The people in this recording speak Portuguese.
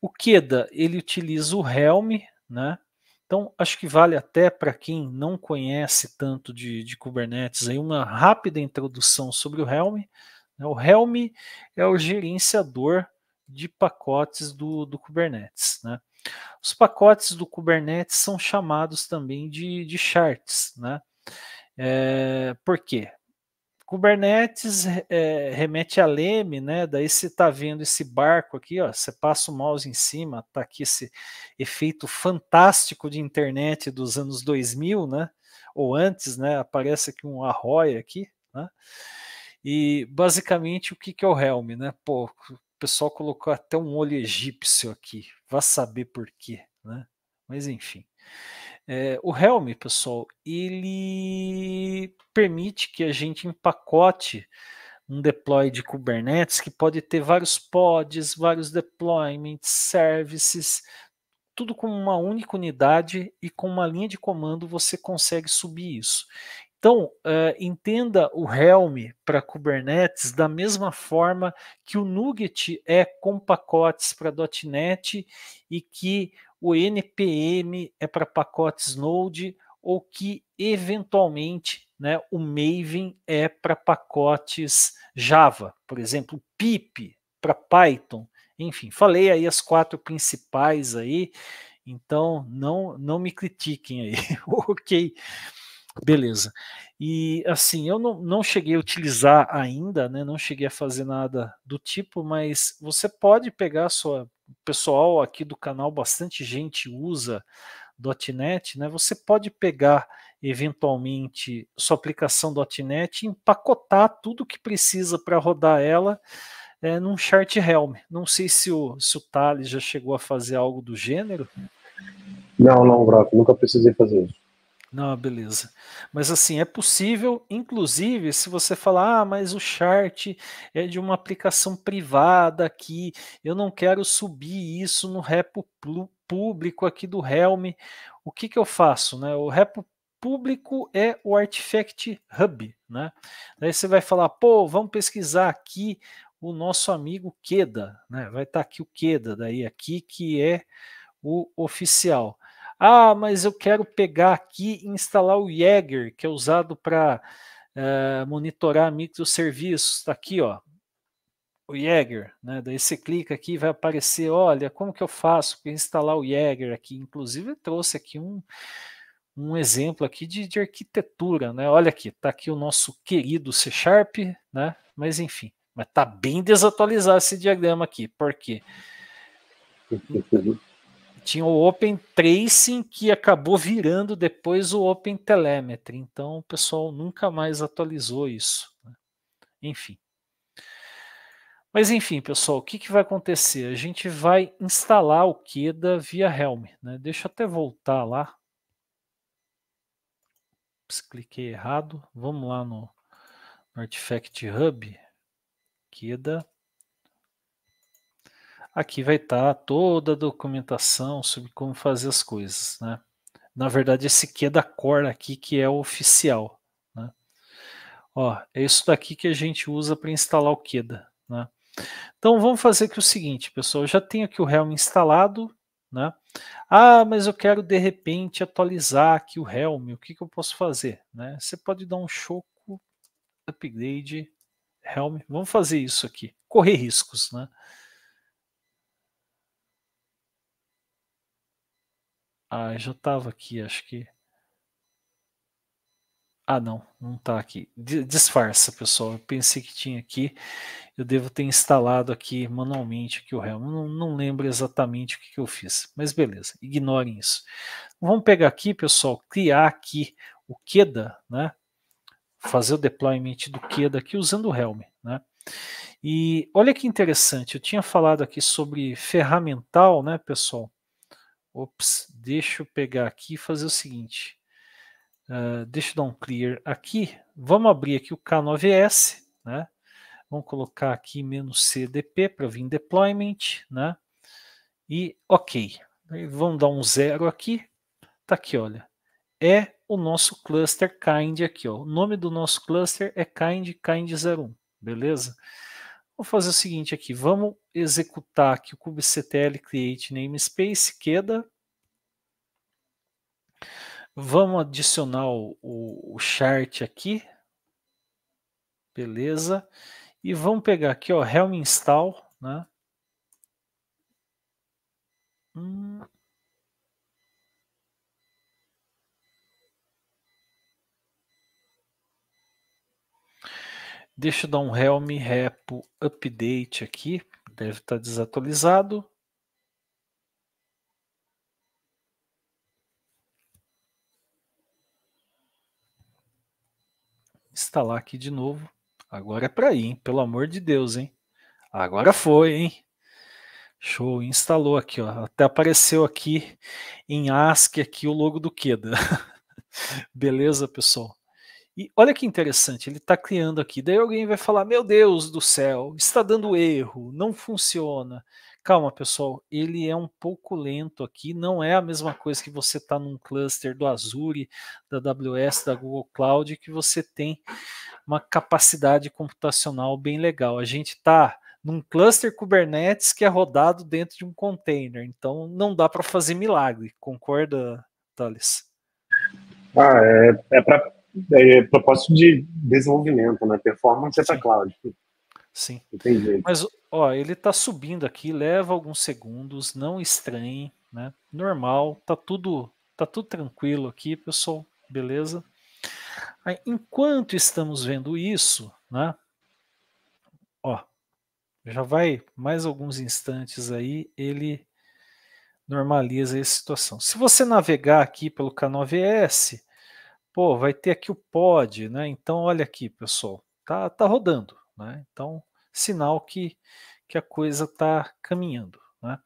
O Queda ele utiliza o Helm, né? Então, acho que vale até para quem não conhece tanto de, de, Kubernetes aí uma rápida introdução sobre o Helm. Né? O Helm é o gerenciador de pacotes do, do Kubernetes. Né? Os pacotes do Kubernetes são chamados também de, de charts. Né? É, por quê? Kubernetes é, remete a leme, né? Daí você está vendo esse barco aqui, ó. Você passa o mouse em cima, tá aqui esse efeito fantástico de internet dos anos 2000, né? Ou antes, né? Aparece aqui um arroio aqui, né? E basicamente o que, que é o Helm, né? Pô, o pessoal colocou até um olho egípcio aqui, vá saber por quê, né? Mas enfim. É, o Helm, pessoal, ele permite que a gente empacote um deploy de Kubernetes que pode ter vários pods, vários deployments, services, tudo com uma única unidade e com uma linha de comando você consegue subir isso. Então, uh, entenda o Helm para Kubernetes da mesma forma que o Nuget é com pacotes para .NET e que o NPM é para pacotes Node ou que eventualmente né, o Maven é para pacotes Java, por exemplo, o PIP para Python. Enfim, falei aí as quatro principais aí, então não não me critiquem aí. ok, beleza. E assim, eu não, não cheguei a utilizar ainda, né, não cheguei a fazer nada do tipo, mas você pode pegar a sua pessoal aqui do canal, bastante gente usa .NET, né? Você pode pegar eventualmente sua aplicação .NET e empacotar tudo que precisa para rodar ela é, num chart Helm. Não sei se o, se o Thales já chegou a fazer algo do gênero. Não, não, Braco, nunca precisei fazer isso. Não, beleza. Mas assim, é possível, inclusive, se você falar, ah, mas o chart é de uma aplicação privada aqui, eu não quero subir isso no repo público aqui do Helm. O que, que eu faço? Né? O repo público é o Artifact Hub. Né? Daí você vai falar, pô, vamos pesquisar aqui o nosso amigo Queda, né? Vai estar tá aqui o Queda, daí aqui que é o oficial. Ah, mas eu quero pegar aqui e instalar o Jaeger, que é usado para uh, eh, monitorar microserviços. Está aqui, ó. O Jaeger, né? Daí você clica aqui vai aparecer, olha, como que eu faço para instalar o Jaeger aqui? Inclusive, eu trouxe aqui um, um exemplo aqui de, de arquitetura, né? Olha aqui, está aqui o nosso querido C Sharp, né? Mas enfim, mas tá bem desatualizado esse diagrama aqui, por quê? tinha o Open Tracing que acabou virando depois o Open Telemetry. Então o pessoal nunca mais atualizou isso. Né? Enfim. Mas enfim, pessoal, o que, que vai acontecer? A gente vai instalar o Keda via Helm. Né? Deixa eu até voltar lá. Se cliquei errado. Vamos lá no, no Artifact Hub. Keda. Aqui vai estar toda a documentação sobre como fazer as coisas, né? Na verdade, esse Q é da Core aqui que é o oficial, né? Ó, é isso daqui que a gente usa para instalar o Queda, né? Então vamos fazer aqui o seguinte, pessoal, eu já tenho aqui o Helm instalado, né? Ah, mas eu quero de repente atualizar aqui o Helm, o que, que eu posso fazer? Né? Você pode dar um choco, upgrade, Helm, vamos fazer isso aqui, correr riscos, né? Ah, já estava aqui, acho que. Ah, não, não está aqui. Disfarça, pessoal. Eu pensei que tinha aqui. Eu devo ter instalado aqui manualmente aqui o Helm. Não, não, lembro exatamente o que, que, eu fiz, mas beleza, ignorem isso. Vamos pegar aqui, pessoal, criar aqui o Keda, né? Fazer o deployment do Keda aqui usando o Helm, né? E olha que interessante, eu tinha falado aqui sobre ferramental, né, pessoal? Ops, deixa eu pegar aqui e fazer o seguinte. Uh, deixa eu dar um clear aqui. Vamos abrir aqui o K9S, né? Vamos colocar aqui menos "-cdp" para vir deployment, né? E ok. Vamos dar um zero aqui. Tá aqui, olha. É o nosso cluster kind aqui, ó. O nome do nosso cluster é kind kind01, beleza? Beleza? Vou fazer o seguinte aqui, vamos executar aqui o kubectl create namespace queda. Vamos adicionar o, o, chart aqui. Beleza. E vamos pegar aqui, ó, Helm install, né? Hum. Deixa eu dar um Helm Repo update aqui. Deve estar tá desatualizado. Instalar aqui de novo. Agora é para ir, hein? pelo amor de Deus, hein? Agora foi, hein? Show, instalou aqui, ó. Até apareceu aqui em ASCII aqui o logo do Queda. Beleza, pessoal? E olha que interessante, ele está criando aqui. Daí alguém vai falar: Meu Deus do céu, está dando erro, não funciona. Calma, pessoal, ele é um pouco lento aqui, não é a mesma coisa que você está num cluster do Azure, da AWS, da Google Cloud, que você tem uma capacidade computacional bem legal. A gente está num cluster Kubernetes que é rodado dentro de um container, então não dá para fazer milagre, concorda, Thales? Ah, é, é para é, é, propósito de desenvolvimento, né? Performance é para cloud. Sim. Entendi. Mas, ó, ele está subindo aqui, leva alguns segundos, não estranhe, né? Normal, tá tudo, tá tudo tranquilo aqui, pessoal, beleza? Aí, enquanto estamos vendo isso, né? Ó, já vai mais alguns instantes aí, ele normaliza a situação. Se você navegar aqui pelo K9S, pô, vai ter aqui o pod, né? Então olha aqui, pessoal, tá, tá rodando, né? Então sinal que, que a coisa está caminhando, né?